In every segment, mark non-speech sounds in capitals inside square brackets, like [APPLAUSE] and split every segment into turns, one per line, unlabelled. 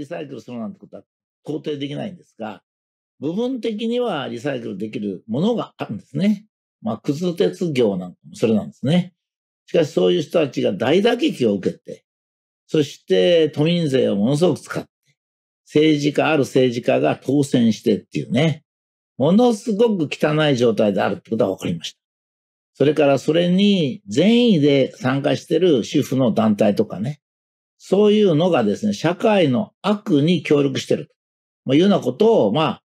リサイクルするなんてことは肯定できないんですが、部分的にはリサイクルできるものがあるんですね。まあ、靴鉄業なんかもそれなんですね。しかしそういう人たちが大打撃を受けて、そして都民税をものすごく使って、政治家、ある政治家が当選してっていうね、ものすごく汚い状態であるってことは分かりました。それからそれに善意で参加してる主婦の団体とかね、そういうのがですね、社会の悪に協力してるというようなことを、まあ、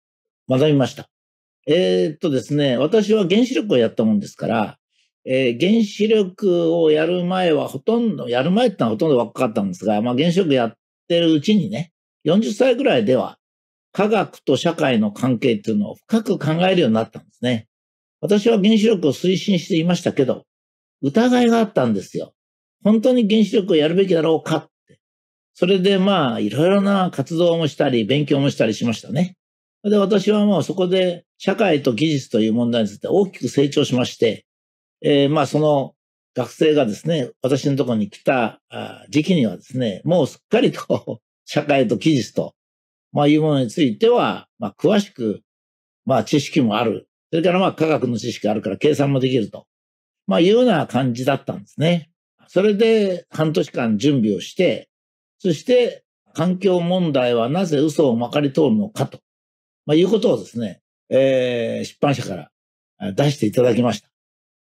学びました。えー、っとですね、私は原子力をやったもんですから、えー、原子力をやる前はほとんど、やる前ってのはほとんど若かったんですが、まあ原子力やってるうちにね、40歳ぐらいでは、科学と社会の関係っていうのを深く考えるようになったんですね。私は原子力を推進していましたけど、疑いがあったんですよ。本当に原子力をやるべきだろうかそれでまあ、いろいろな活動もしたり、勉強もしたりしましたね。で、私はもうそこで社会と技術という問題について大きく成長しまして、えー、まあその学生がですね、私のところに来た時期にはですね、もうすっかりと [LAUGHS] 社会と技術と、まあいうものについては、まあ詳しく、まあ知識もある。それからまあ科学の知識があるから計算もできると。まあいうような感じだったんですね。それで半年間準備をして、そして、環境問題はなぜ嘘をまかり通るのかと、まあ、いうことをですね、えー、出版社から出していただきました。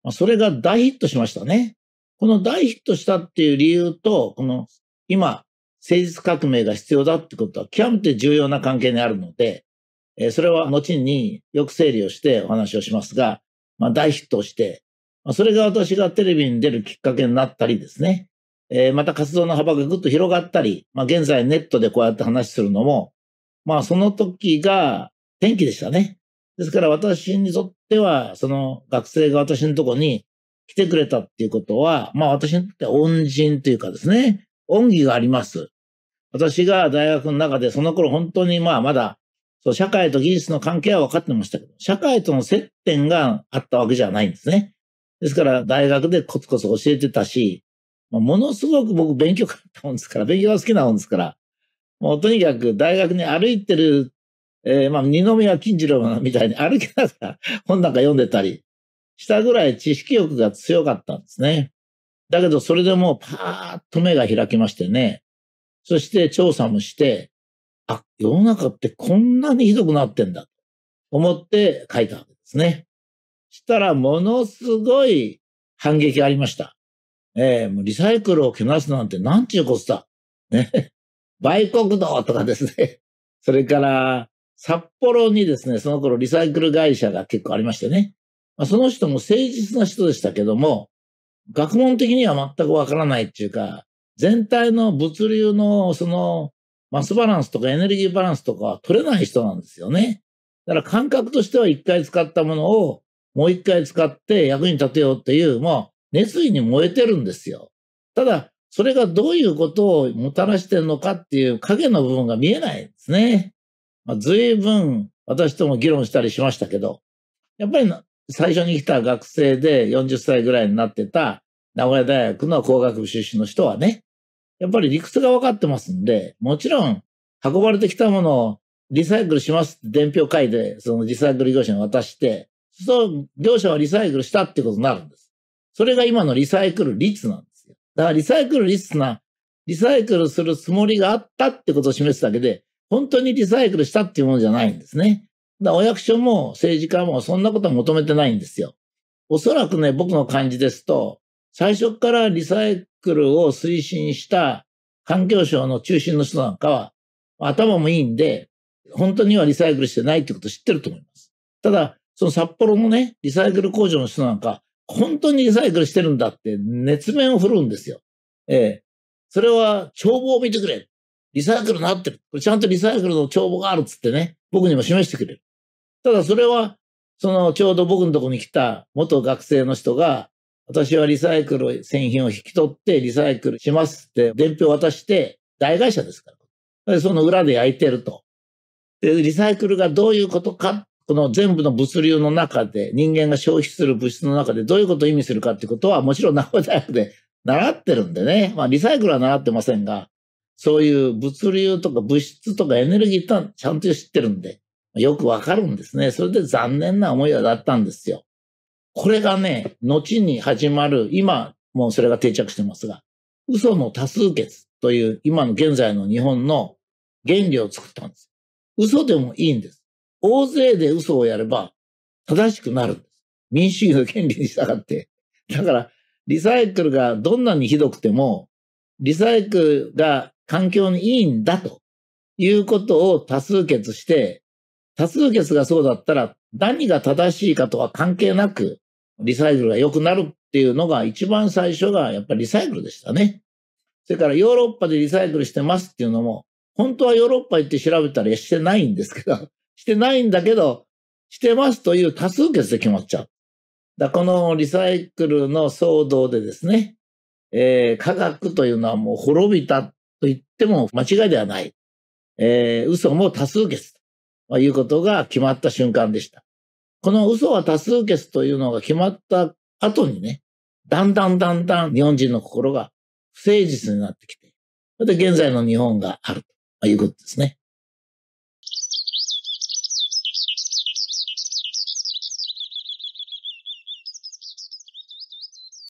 まあ、それが大ヒットしましたね。この大ヒットしたっていう理由と、この今、政治革命が必要だってことは極めて重要な関係にあるので、えー、それは後によく整理をしてお話をしますが、まあ、大ヒットして、まあ、それが私がテレビに出るきっかけになったりですね、えー、また活動の幅がぐっと広がったり、まあ、現在ネットでこうやって話するのも、まあ、その時が天気でしたね。ですから私にとっては、その学生が私のとこに来てくれたっていうことは、まあ私にとって恩人というかですね、恩義があります。私が大学の中でその頃本当にまあまだ、そう社会と技術の関係は分かってましたけど、社会との接点があったわけじゃないんですね。ですから大学でコツコツ教えてたし、ものすごく僕勉強があったもんですから、勉強が好きなもんですから、もうとにかく大学に歩いてる、えー、まあ、二宮金次郎みたいに歩きながら本なんか読んでたりしたぐらい知識欲が強かったんですね。だけどそれでもうパーッと目が開きましてね。そして調査もして、あ、世の中ってこんなにひどくなってんだと思って書いたわけですね。したらものすごい反撃がありました。えー、リサイクルをけなすなんてなんていうことだ。ね。[LAUGHS] 売国道とかですね。[LAUGHS] それから、札幌にですね、その頃リサイクル会社が結構ありましてね。まあ、その人も誠実な人でしたけども、学問的には全くわからないっていうか、全体の物流のそのマスバランスとかエネルギーバランスとかは取れない人なんですよね。だから感覚としては一回使ったものをもう一回使って役に立てようっていう、まあ、熱意に燃えてるんですよ。ただ、それがどういうことをもたらしてるのかっていう影の部分が見えないんですね。まあ、随分私とも議論したりしましたけど、やっぱり最初に来た学生で40歳ぐらいになってた名古屋大学の工学部出身の人はね、やっぱり理屈が分かってますんで、もちろん運ばれてきたものをリサイクルしますって伝票書いて、そのリサイクル業者に渡して、その業者はリサイクルしたってことになるんです。それが今のリサイクル率なんですよ。だからリサイクル率な、リサイクルするつもりがあったってことを示すだけで、本当にリサイクルしたっていうものじゃないんですね。だからお役所も政治家もそんなことは求めてないんですよ。おそらくね、僕の感じですと、最初からリサイクルを推進した環境省の中心の人なんかは、頭もいいんで、本当にはリサイクルしてないってことを知ってると思います。ただ、その札幌のね、リサイクル工場の人なんか、本当にリサイクルしてるんだって熱面を振るんですよ。ええ。それは帳簿を見てくれ。リサイクルになってる。これちゃんとリサイクルの帳簿があるっつってね、僕にも示してくれる。ただそれは、そのちょうど僕のとこに来た元学生の人が、私はリサイクル製品を引き取ってリサイクルしますって伝票を渡して、大会社ですから。その裏で焼いてると。で、リサイクルがどういうことかっこの全部の物流の中で、人間が消費する物質の中でどういうことを意味するかってことは、もちろん名古屋大学で [LAUGHS] 習ってるんでね。まあ、リサイクルは習ってませんが、そういう物流とか物質とかエネルギーとちゃんと知ってるんで、よくわかるんですね。それで残念な思いはだったんですよ。これがね、後に始まる、今、もうそれが定着してますが、嘘の多数決という今の現在の日本の原理を作ったんです。嘘でもいいんです。大勢で嘘をやれば正しくなるんです。民主主義の権利に従って。だから、リサイクルがどんなにひどくても、リサイクルが環境にいいんだということを多数決して、多数決がそうだったら何が正しいかとは関係なくリサイクルが良くなるっていうのが一番最初がやっぱりリサイクルでしたね。それからヨーロッパでリサイクルしてますっていうのも、本当はヨーロッパ行って調べたらしてないんですけど、してないんだけど、してますという多数決で決まっちゃう。だこのリサイクルの騒動でですね、えー、科学というのはもう滅びたと言っても間違いではない。えー、嘘も多数決ということが決まった瞬間でした。この嘘は多数決というのが決まった後にね、だんだんだんだん日本人の心が不誠実になってきて、それで現在の日本があるということですね。